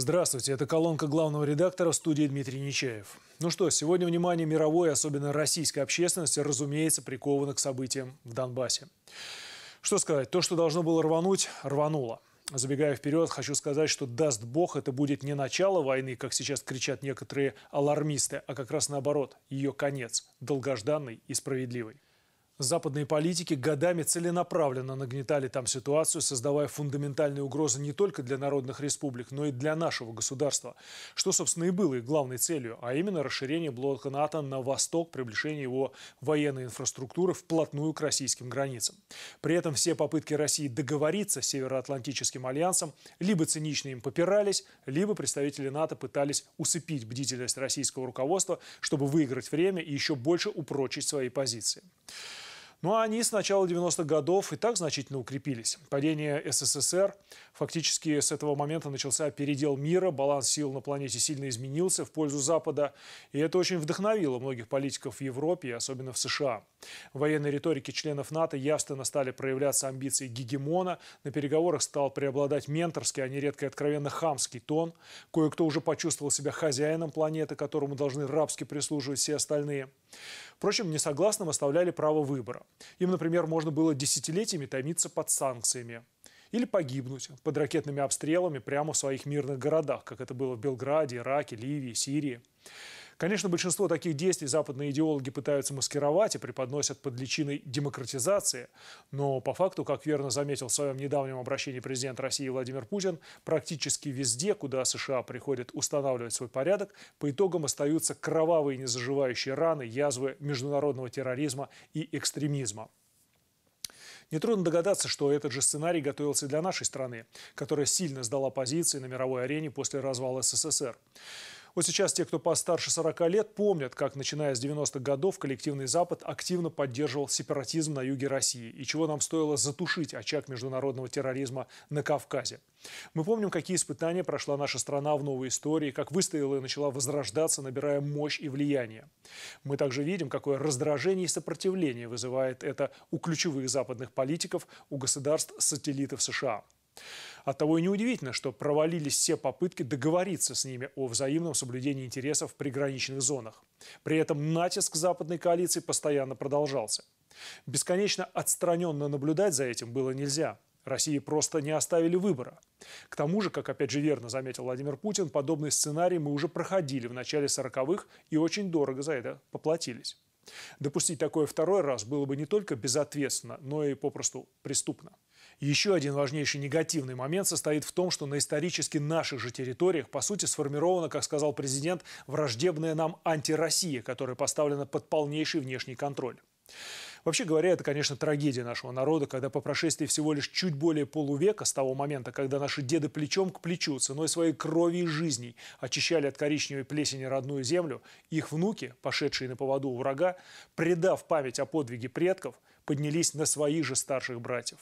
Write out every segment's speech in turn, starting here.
Здравствуйте, это колонка главного редактора студии Дмитрий Нечаев. Ну что, сегодня внимание мировой, особенно российской общественности, разумеется, приковано к событиям в Донбассе. Что сказать, то, что должно было рвануть, рвануло. Забегая вперед, хочу сказать, что даст бог, это будет не начало войны, как сейчас кричат некоторые алармисты, а как раз наоборот, ее конец, долгожданный и справедливый. Западные политики годами целенаправленно нагнетали там ситуацию, создавая фундаментальные угрозы не только для народных республик, но и для нашего государства, что, собственно, и было их главной целью, а именно расширение блока НАТО на восток, приближение его военной инфраструктуры вплотную к российским границам. При этом все попытки России договориться с Североатлантическим альянсом либо цинично им попирались, либо представители НАТО пытались усыпить бдительность российского руководства, чтобы выиграть время и еще больше упрочить свои позиции. Ну а они с начала 90-х годов и так значительно укрепились. Падение СССР, фактически с этого момента начался передел мира, баланс сил на планете сильно изменился в пользу Запада, и это очень вдохновило многих политиков в Европе, особенно в США. В военной риторике членов НАТО явственно стали проявляться амбиции гегемона, на переговорах стал преобладать менторский, а не редко откровенно хамский тон. Кое-кто уже почувствовал себя хозяином планеты, которому должны рабски прислуживать все остальные. Впрочем, несогласным оставляли право выбора. Им, например, можно было десятилетиями томиться под санкциями или погибнуть под ракетными обстрелами прямо в своих мирных городах, как это было в Белграде, Ираке, Ливии, Сирии. Конечно, большинство таких действий западные идеологи пытаются маскировать и преподносят под личиной демократизации, но по факту, как верно заметил в своем недавнем обращении президент России Владимир Путин, практически везде, куда США приходят устанавливать свой порядок, по итогам остаются кровавые незаживающие раны, язвы международного терроризма и экстремизма. Нетрудно догадаться, что этот же сценарий готовился для нашей страны, которая сильно сдала позиции на мировой арене после развала СССР. Вот сейчас те, кто постарше 40 лет, помнят, как, начиная с 90-х годов, коллективный Запад активно поддерживал сепаратизм на юге России и чего нам стоило затушить очаг международного терроризма на Кавказе. Мы помним, какие испытания прошла наша страна в новой истории, как выстояла и начала возрождаться, набирая мощь и влияние. Мы также видим, какое раздражение и сопротивление вызывает это у ключевых западных политиков, у государств-сателлитов США. От а того и неудивительно, что провалились все попытки договориться с ними о взаимном соблюдении интересов в приграничных зонах. При этом натиск западной коалиции постоянно продолжался. Бесконечно отстраненно наблюдать за этим было нельзя. России просто не оставили выбора. К тому же, как опять же верно заметил Владимир Путин, подобный сценарий мы уже проходили в начале 40-х и очень дорого за это поплатились. Допустить такое второй раз было бы не только безответственно, но и попросту преступно. Еще один важнейший негативный момент состоит в том, что на исторически наших же территориях, по сути, сформирована, как сказал президент, враждебная нам антироссия, которая поставлена под полнейший внешний контроль. Вообще говоря, это, конечно, трагедия нашего народа, когда по прошествии всего лишь чуть более полувека с того момента, когда наши деды плечом к плечу ценой своей крови и жизней очищали от коричневой плесени родную землю, их внуки, пошедшие на поводу у врага, предав память о подвиге предков, поднялись на своих же старших братьев.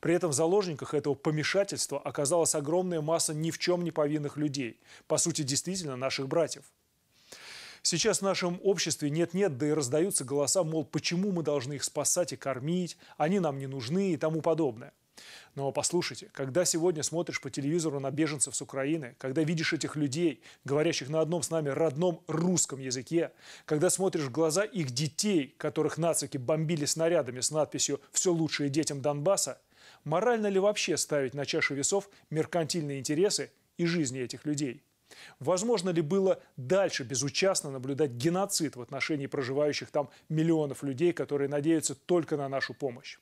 При этом в заложниках этого помешательства оказалась огромная масса ни в чем не повинных людей, по сути, действительно наших братьев. Сейчас в нашем обществе нет-нет, да и раздаются голоса, мол, почему мы должны их спасать и кормить, они нам не нужны и тому подобное. Но послушайте, когда сегодня смотришь по телевизору на беженцев с Украины, когда видишь этих людей, говорящих на одном с нами родном русском языке, когда смотришь в глаза их детей, которых нацики бомбили снарядами с надписью «Все лучшее детям Донбасса», морально ли вообще ставить на чашу весов меркантильные интересы и жизни этих людей? Возможно ли было дальше безучастно наблюдать геноцид в отношении проживающих там миллионов людей, которые надеются только на нашу помощь?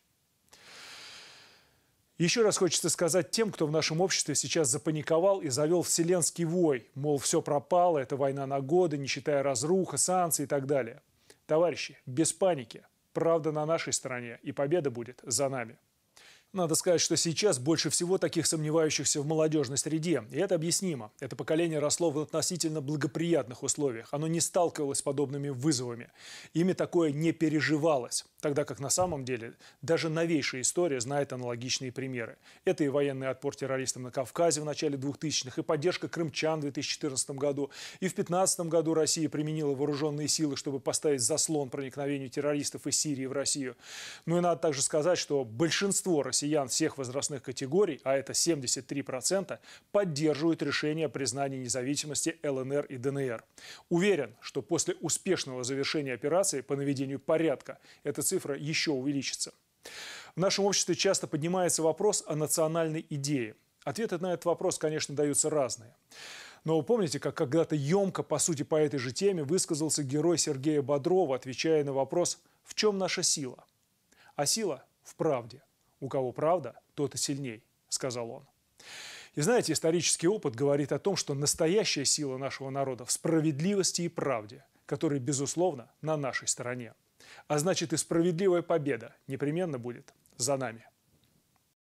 Еще раз хочется сказать тем, кто в нашем обществе сейчас запаниковал и завел вселенский вой, мол, все пропало, это война на годы, не считая разруха, санкций и так далее. Товарищи, без паники. Правда на нашей стороне, и победа будет за нами. Надо сказать, что сейчас больше всего таких сомневающихся в молодежной среде. И это объяснимо. Это поколение росло в относительно благоприятных условиях. Оно не сталкивалось с подобными вызовами. Ими такое не переживалось. Тогда как на самом деле даже новейшая история знает аналогичные примеры. Это и военный отпор террористам на Кавказе в начале 2000-х, и поддержка крымчан в 2014 году. И в 2015 году Россия применила вооруженные силы, чтобы поставить заслон проникновению террористов из Сирии в Россию. Ну и надо также сказать, что большинство россиян всех возрастных категорий, а это 73%, поддерживают решение о признании независимости ЛНР и ДНР. Уверен, что после успешного завершения операции по наведению порядка этот цифра еще увеличится. В нашем обществе часто поднимается вопрос о национальной идее. Ответы на этот вопрос, конечно, даются разные. Но вы помните, как когда-то емко, по сути, по этой же теме высказался герой Сергея Бодрова, отвечая на вопрос «В чем наша сила?» А сила в правде. У кого правда, тот и сильней, сказал он. И знаете, исторический опыт говорит о том, что настоящая сила нашего народа в справедливости и правде, которые, безусловно, на нашей стороне. А значит и справедливая победа непременно будет за нами.